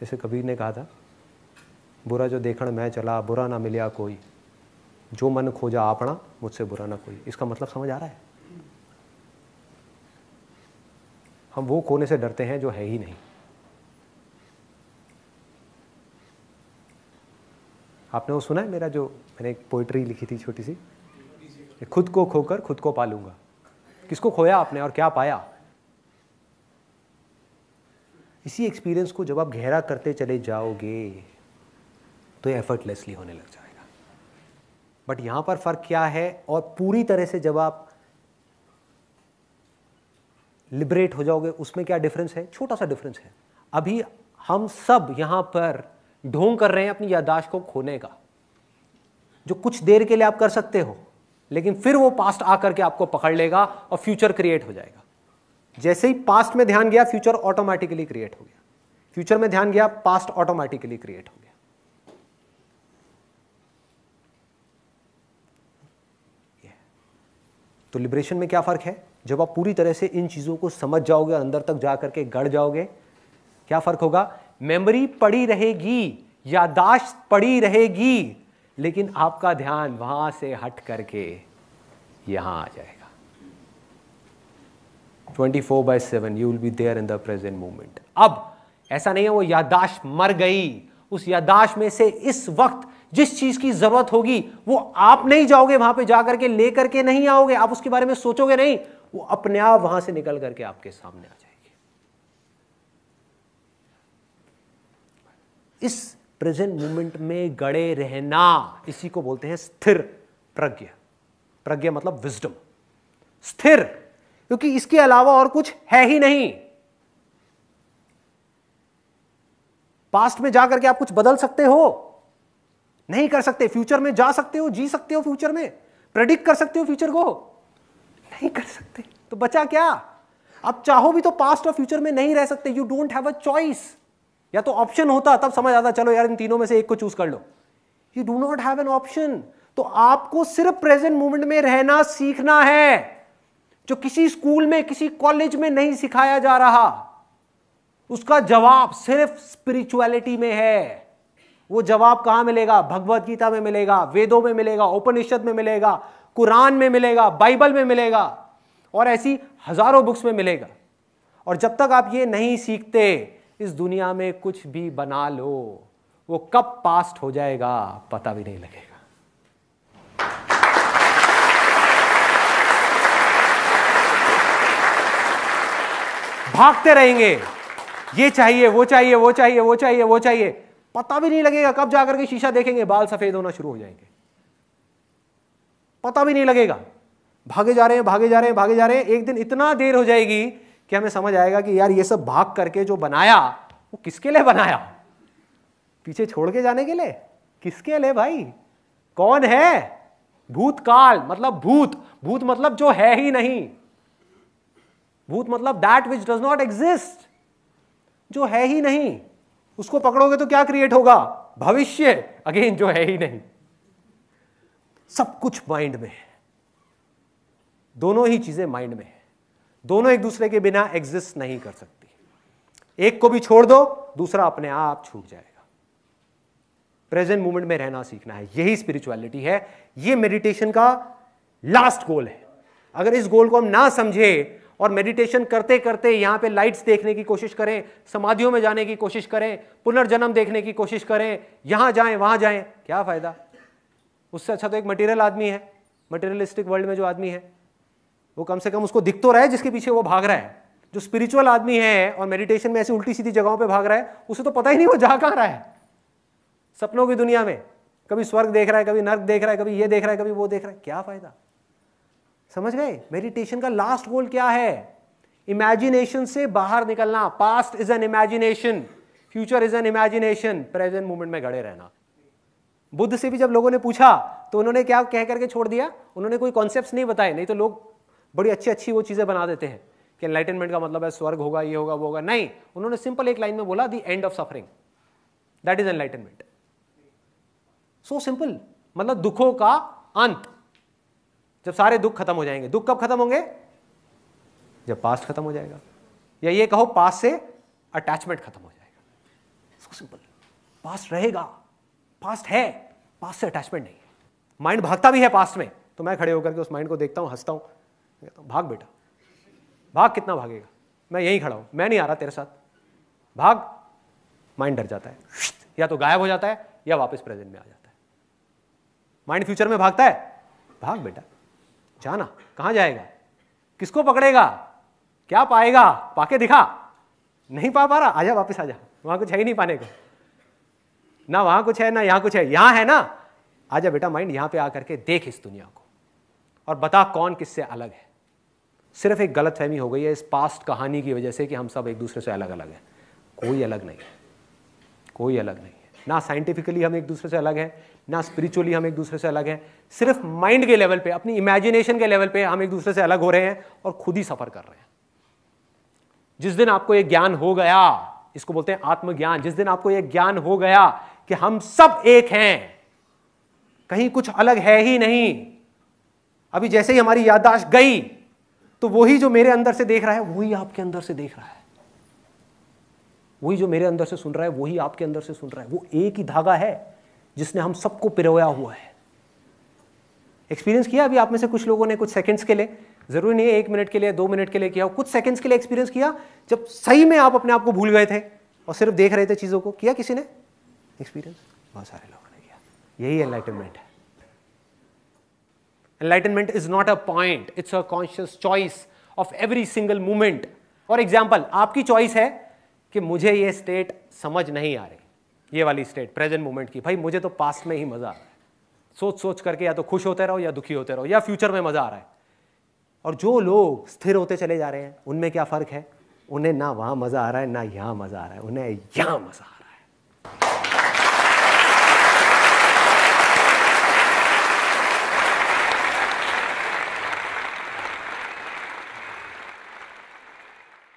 जैसे कबीर ने कहा था बुरा जो देखण मैं चला बुरा ना मिलया कोई जो मन खोजा आपना मुझसे बुरा ना कोई इसका मतलब समझ आ रहा है हम वो खोने से डरते हैं जो है ही नहीं आपने वो सुना है मेरा जो मैंने एक पोइट्री लिखी थी छोटी सी खुद को खोकर खुद को पालूंगा किसको खोया आपने और क्या पाया इसी एक्सपीरियंस को जब आप गहरा करते चले जाओगे तो एफर्टलेसली होने लग जाएगा बट यहां पर फ़र्क क्या है और पूरी तरह से जब आप लिबरेट हो जाओगे उसमें क्या डिफरेंस है छोटा सा डिफरेंस है अभी हम सब यहाँ पर ढोंग कर रहे हैं अपनी यादाश्त को खोने का जो कुछ देर के लिए आप कर सकते हो लेकिन फिर वो पास्ट आकर के आपको पकड़ लेगा और फ्यूचर क्रिएट हो जाएगा जैसे ही पास्ट में ध्यान गया फ्यूचर ऑटोमेटिकली क्रिएट हो गया फ्यूचर में ध्यान गया पास्ट ऑटोमेटिकली क्रिएट हो गया तो लिबरेशन में क्या फ़र्क है जब आप पूरी तरह से इन चीज़ों को समझ जाओगे और अंदर तक जाकर के गढ़ जाओगे क्या फ़र्क होगा मेमोरी पड़ी रहेगी यादाश्त पड़ी रहेगी लेकिन आपका ध्यान वहां से हट करके यहां आ जाएगा twenty four by seven you will be there in the present moment अब ऐसा नहीं है वो यादाश्त मर गई उस यादाश्त में से इस वक्त जिस चीज की जरूरत होगी वो आप नहीं जाओगे वहां पे जाकर के ले करके नहीं आओगे आप उसके बारे में सोचोगे नहीं वो अपने आप वहां से निकल करके आपके सामने आ जाएगी इस प्रेजेंट मूवमेंट में गड़े रहना इसी को बोलते हैं स्थिर प्रज्ञ प्रज्ञ मतलब विजडम स्थिर क्योंकि इसके अलावा और कुछ है ही नहीं पास्ट में जाकर के आप कुछ बदल सकते हो नहीं कर सकते फ्यूचर में जा सकते हो जी सकते हो फ्यूचर में प्रेडिक्ट कर सकते हो फ्यूचर को नहीं कर सकते तो बचा क्या आप चाहो भी तो पास्ट और फ्यूचर में नहीं रह सकते you don't have a choice या तो ऑप्शन होता तब समझ आता चलो यार इन तीनों में से एक को चूज कर लो you do not have an option तो आपको सिर्फ प्रेजेंट मोमेंट में रहना सीखना है जो किसी स्कूल में किसी कॉलेज में नहीं सिखाया जा रहा उसका जवाब सिर्फ स्पिरिचुअलिटी में है वो जवाब कहां मिलेगा भगवत गीता में मिलेगा वेदों में मिलेगा उपनिषद में मिलेगा कुरान में मिलेगा बाइबल में मिलेगा और ऐसी हजारों बुक्स में मिलेगा और जब तक आप ये नहीं सीखते इस दुनिया में कुछ भी बना लो वो कब पास्ट हो जाएगा पता भी नहीं लगेगा भागते रहेंगे ये चाहिए वो चाहिए वो चाहिए वो चाहिए वो चाहिए पता भी नहीं लगेगा कब जाकर के शीशा देखेंगे बाल सफेद होना शुरू हो जाएंगे पता भी नहीं लगेगा भागे जा रहे हैं भागे जा रहे हैं भागे जा रहे हैं एक दिन इतना देर हो जाएगी कि हमें समझ आएगा कि यार ये सब भाग करके जो बनाया वो किसके लिए बनाया पीछे छोड़ के जाने के लिए किसके लिए भाई कौन है भूतकाल मतलब भूत भूत मतलब जो है ही नहीं भूत मतलब that which does not exist जो है ही नहीं उसको पकड़ोगे तो क्या क्रिएट होगा भविष्य अगेन जो है ही नहीं सब कुछ माइंड में है दोनों ही चीजें माइंड में है दोनों एक दूसरे के बिना एग्जिस्ट नहीं कर सकती एक को भी छोड़ दो दूसरा अपने आप छूट जाएगा प्रेजेंट मोमेंट में रहना सीखना है यही स्पिरिचुअलिटी है यह मेडिटेशन का लास्ट गोल है अगर इस गोल को हम ना समझे और मेडिटेशन करते करते यहाँ पे लाइट्स देखने की कोशिश करें समाधियों में जाने की कोशिश करें पुनर्जन्म देखने की कोशिश करें यहाँ जाएं वहाँ जाएं क्या फ़ायदा उससे अच्छा तो एक मटेरियल आदमी है मटेरियलिस्टिक वर्ल्ड में जो आदमी है वो कम से कम उसको दिख तो रहा है जिसके पीछे वो भाग रहा है जो स्पिरिचुअल आदमी है और मेडिटेशन में ऐसी उल्टी सीधी जगहों पर भाग रहा है उसे तो पता ही नहीं वो जा कहाँ रहा है सपनों की दुनिया में कभी स्वर्ग देख रहा है कभी नर्क देख रहा है कभी ये देख रहा है कभी वो देख रहा है क्या फ़ायदा समझ गए मेडिटेशन का लास्ट गोल क्या है इमेजिनेशन से बाहर निकलना past is an imagination future is an imagination present moment में घड़े रहना बुद्ध से भी जब लोगों ने पूछा तो उन्होंने क्या कह करके छोड़ दिया उन्होंने कोई कॉन्सेप्ट नहीं बताए नहीं तो लोग बड़ी अच्छी अच्छी वो चीज़ें बना देते हैं कि एनलाइटनमेंट का मतलब है स्वर्ग होगा ये होगा वो होगा नहीं उन्होंने सिंपल एक लाइन में बोला the end of suffering that is enlightenment so simple मतलब दुखों का अंत जब सारे दुख खत्म हो जाएंगे दुख कब खत्म होंगे जब पास्ट खत्म हो जाएगा या ये कहो पास्ट से अटैचमेंट खत्म हो जाएगा सिंपल पास्ट रहेगा पास्ट है पास्ट से अटैचमेंट नहीं है माइंड भागता भी है पास्ट में तो मैं खड़े होकर के उस माइंड को देखता हूं हंसता हूँ कहता भाग बेटा भाग कितना भागेगा मैं यहीं खड़ा हूं मैं नहीं आ रहा तेरे साथ भाग माइंड डर जाता है या तो गायब हो जाता है या वापस प्रेजेंट में आ जाता है माइंड फ्यूचर में भागता है भाग बेटा जाना कहाँ जाएगा किसको पकड़ेगा क्या पाएगा पाके दिखा नहीं पा पा रहा आजा वापस जा वहां कुछ है ही नहीं पाने को ना वहां कुछ है ना यहां कुछ है यहां है ना आजा बेटा माइंड यहां पे आकर के देख इस दुनिया को और बता कौन किससे अलग है सिर्फ एक गलत फहमी हो गई है इस पास्ट कहानी की वजह से कि हम सब एक दूसरे से अलग अलग हैं कोई अलग नहीं कोई अलग नहीं ना साइंटिफिकली हम एक दूसरे से अलग हैं ना स्पिरिचुअली हम एक दूसरे से अलग हैं सिर्फ माइंड के लेवल पे अपनी इमेजिनेशन के लेवल पे हम एक दूसरे से अलग हो रहे हैं और खुद ही सफर कर रहे हैं जिस दिन आपको यह ज्ञान हो गया इसको बोलते हैं आत्मज्ञान जिस दिन आपको यह ज्ञान हो गया कि हम सब एक हैं कहीं कुछ अलग है ही नहीं अभी जैसे ही हमारी याददाश्त गई तो वही जो मेरे अंदर से देख रहा है वही आपके अंदर से देख रहा है वही जो मेरे अंदर से सुन रहा है वही आपके अंदर से सुन रहा है वो एक ही धागा है जिसने हम सबको पिरोया हुआ है एक्सपीरियंस किया अभी आप में से कुछ लोगों ने कुछ सेकंड्स के लिए जरूरी नहीं है एक मिनट के लिए दो मिनट के लिए किया कुछ सेकंड्स के लिए एक्सपीरियंस किया जब सही में आप अपने आप को भूल गए थे और सिर्फ देख रहे थे चीज़ों को किया किसी ने एक्सपीरियंस बहुत सारे लोगों ने किया यही एनलाइटनमेंट है enlightenment is not a point it's a conscious choice of every single moment for example आपकी चॉइस है कि मुझे ये स्टेट समझ नहीं आ रही ये वाली स्टेट प्रेजेंट मोमेंट की भाई मुझे तो पास्ट में ही मज़ा आ रहा है सोच सोच करके या तो खुश होते रहो या दुखी होते रहो या फ्यूचर में मज़ा आ रहा है और जो लोग स्थिर होते चले जा रहे हैं उनमें क्या फ़र्क है उन्हें ना वहाँ मज़ा आ रहा है ना यहाँ मज़ा आ रहा है उन्हें यहाँ मज़ा आ रहा है